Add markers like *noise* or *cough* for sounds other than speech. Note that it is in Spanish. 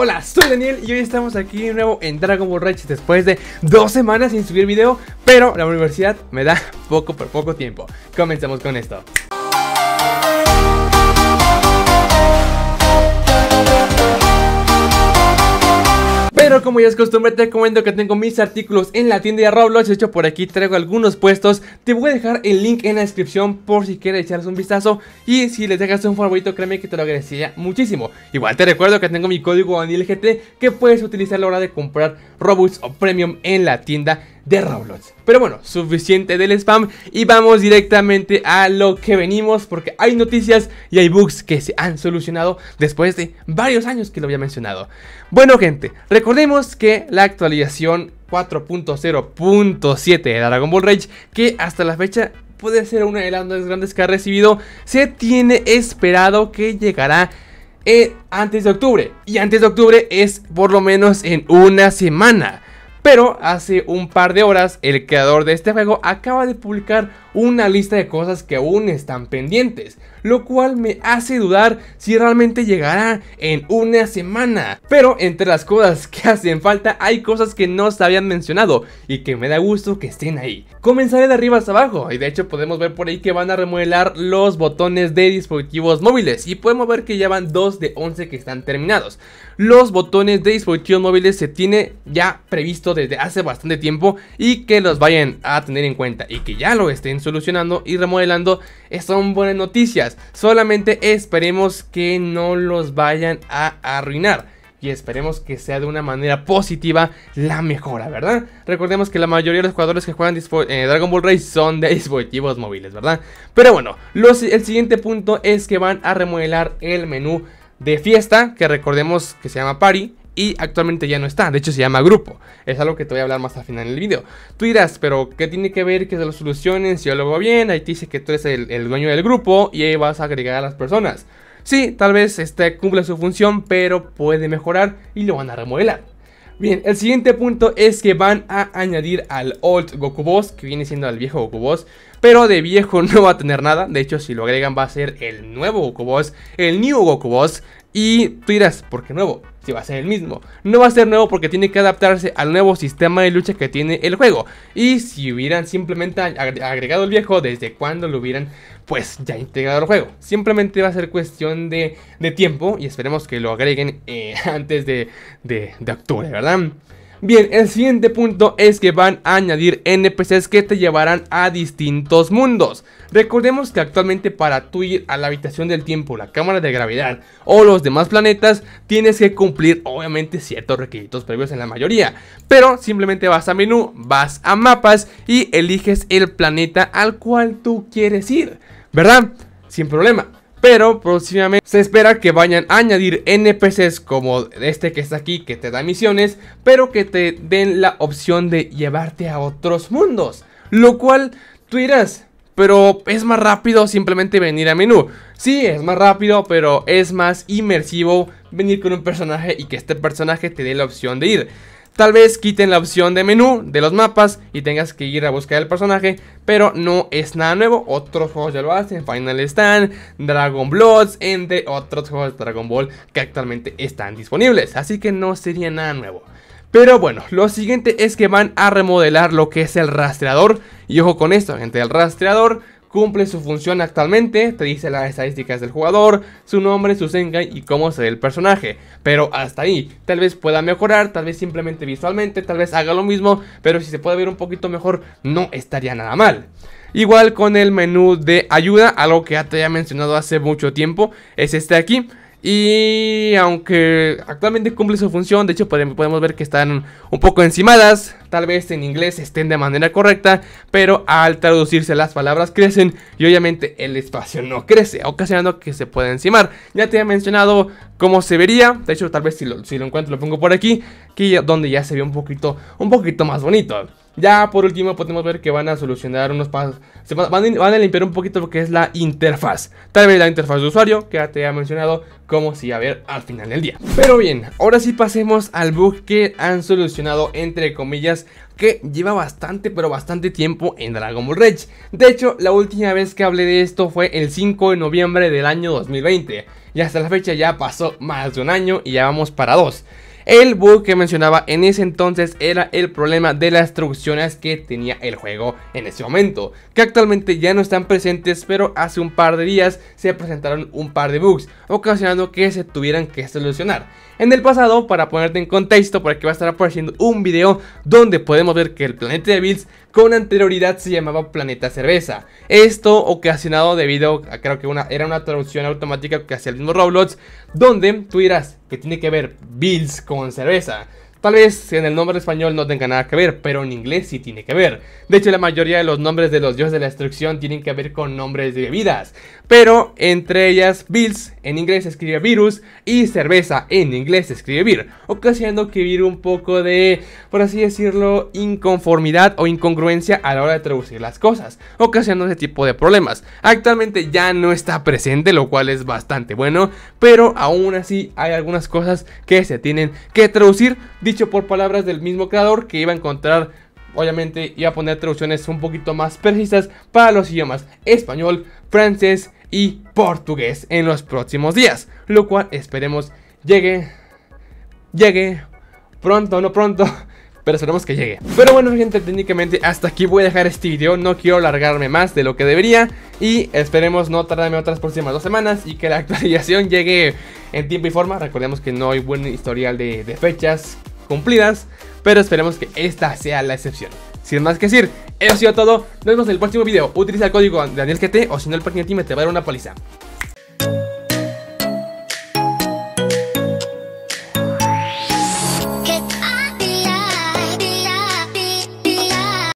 Hola, soy Daniel y hoy estamos aquí de nuevo en Dragon Ball Rage después de dos semanas sin subir video, pero la universidad me da poco por poco tiempo. Comenzamos con esto. como ya es costumbre te recomiendo que tengo mis artículos en la tienda de Roblox De hecho por aquí traigo algunos puestos Te voy a dejar el link en la descripción por si quieres echarles un vistazo Y si les dejas un favorito créeme que te lo agradecería muchísimo Igual te recuerdo que tengo mi código ANILGT Que puedes utilizar a la hora de comprar Robux o Premium en la tienda de Roblox. Pero bueno, suficiente del spam y vamos directamente a lo que venimos porque hay noticias y hay bugs que se han solucionado después de varios años que lo había mencionado. Bueno gente, recordemos que la actualización 4.0.7 de Dragon Ball Rage que hasta la fecha puede ser una de las grandes que ha recibido, se tiene esperado que llegará eh, antes de octubre. Y antes de octubre es por lo menos en una semana. Pero hace un par de horas el creador de este juego acaba de publicar una lista de cosas que aún están pendientes, lo cual me hace dudar si realmente llegará en una semana. Pero entre las cosas que hacen falta hay cosas que no se habían mencionado y que me da gusto que estén ahí. Comenzaré de arriba hacia abajo y de hecho podemos ver por ahí que van a remodelar los botones de dispositivos móviles y podemos ver que ya van 2 de 11 que están terminados. Los botones de dispositivos móviles se tiene ya previsto desde hace bastante tiempo y que los vayan a tener en cuenta y que ya lo estén solucionando y remodelando son buenas noticias. Solamente esperemos que no los vayan a arruinar y esperemos que sea de una manera positiva la mejora, ¿verdad? Recordemos que la mayoría de los jugadores que juegan eh, Dragon Ball Race son de dispositivos móviles, ¿verdad? Pero bueno, el siguiente punto es que van a remodelar el menú de fiesta, que recordemos que se llama Party, y actualmente ya no está, de hecho se llama grupo, es algo que te voy a hablar más al final del video. Tú dirás, pero ¿qué tiene que ver que se lo solucionen si yo lo hago bien? Ahí te dice que tú eres el, dueño del grupo y ahí vas a agregar a las personas. Sí, tal vez este cumple su función, pero puede mejorar y lo van a remodelar. Bien, el siguiente punto es que van a añadir al Old Goku Boss, que viene siendo al viejo Goku Boss, pero de viejo *laughs* no va a tener nada, de hecho si lo agregan va a ser el nuevo Goku Boss, el New Goku Boss, y tú dirás, ¿por qué nuevo? va a ser el mismo. No va a ser nuevo porque tiene que adaptarse al nuevo sistema de lucha que tiene el juego. Y si hubieran simplemente agregado el viejo, desde cuando lo hubieran pues ya integrado al juego. Simplemente va a ser cuestión de, tiempo y esperemos que lo agreguen eh, *laughs* antes de, de octubre, ¿verdad? Bien, el siguiente punto es que van a añadir NPCs que te llevarán a distintos mundos. Recordemos que actualmente para tú ir a la habitación del tiempo, la cámara de gravedad o los demás planetas, tienes que cumplir obviamente ciertos requisitos previos en la mayoría. Pero simplemente vas a menú, vas a mapas y eliges el planeta al cual tú quieres ir, ¿verdad? Sin problema. Pero próximamente se espera que vayan a añadir NPCs como este que está aquí, que te da misiones, pero que te den la opción de llevarte a otros mundos. Lo cual tú dirás, pero es más rápido simplemente venir a menú. Sí, es más rápido, pero es más inmersivo venir con un personaje y que este personaje te dé la opción de ir. Tal vez quiten la opción de menú de los mapas y tengas que ir a buscar el personaje, pero no es nada nuevo. Otros juegos ya lo hacen, Final Stand, Dragon Bloods, entre otros juegos de Dragon Ball que actualmente están disponibles. Así que no sería nada nuevo. Pero bueno, lo siguiente es que van a remodelar lo que es el rastreador. Y ojo con esto, gente, el rastreador cumple su función actualmente, te dice las estadísticas del jugador, su nombre, su senkai y cómo se ve el personaje. Pero hasta ahí, tal vez pueda mejorar, tal vez simplemente visualmente, tal vez haga lo mismo, pero si se puede ver un poquito mejor, no estaría nada mal. Igual con el menú de ayuda, algo que ya te había mencionado hace mucho tiempo, es este aquí, y aunque actualmente cumple su función, de hecho podemos ver que están un poco encimadas, tal vez en inglés estén de manera correcta, pero al traducirse las palabras crecen y obviamente el espacio no crece, ocasionando que se pueda encimar. Ya te he mencionado cómo se vería, de hecho tal vez si lo, si lo encuentro lo pongo por aquí, que donde ya se ve un poquito, un poquito más bonito. Ya por último podemos ver que van a solucionar unos pasos. van, a limpiar un poquito lo que es la interfaz. Tal vez la interfaz de usuario que ya te he mencionado como si a ver al final del día. Pero bien, ahora sí pasemos al bug que han solucionado entre comillas que lleva bastante pero bastante tiempo en Dragon Ball Rage. De hecho, la última vez que hablé de esto fue el 5 de noviembre del año 2020. Y hasta la fecha ya pasó más de un año y ya vamos para dos. El bug que mencionaba en ese entonces era el problema de las traducciones que tenía el juego en ese momento, que actualmente ya no están presentes, pero hace un par de días se presentaron un par de bugs, ocasionando que se tuvieran que solucionar. En el pasado, para ponerte en contexto, por aquí va a estar apareciendo un video donde podemos ver que el planeta de Bills con anterioridad se llamaba Planeta Cerveza. Esto ocasionado debido a creo que era una traducción automática que hacía el mismo Roblox, donde tú dirás que tiene que ver Bills con con cerveza. Tal vez en el nombre español no tenga nada que ver, pero en inglés sí tiene que ver. De hecho, la mayoría de los nombres de los dioses de la destrucción tienen que ver con nombres de bebidas. Pero entre ellas, Bills en inglés escribe virus y cerveza en inglés escribe beer, ocasionando que vir un poco de, por así decirlo, inconformidad o incongruencia a la hora de traducir las cosas, ocasionando ese tipo de problemas. Actualmente ya no está presente, lo cual es bastante bueno, pero aún así hay algunas cosas que se tienen que traducir dicho por palabras del mismo creador que iba a encontrar, obviamente iba a poner traducciones un poquito más precisas para los idiomas español, francés y portugués en los próximos días, lo cual esperemos llegue, llegue pronto, o no pronto, *laughs* pero esperemos que llegue. Pero bueno gente, técnicamente hasta aquí voy a dejar este video, no quiero alargarme más de lo que debería y esperemos no tardarme otras próximas dos semanas y que la *laughs* actualización llegue en tiempo y forma. Recordemos que no hay buen historial de fechas cumplidas, pero esperemos que esta sea la excepción. Sin más que decir, eso ha sido todo, nos vemos en el próximo video, utiliza el código DanielGT o si no el me te va a dar una paliza.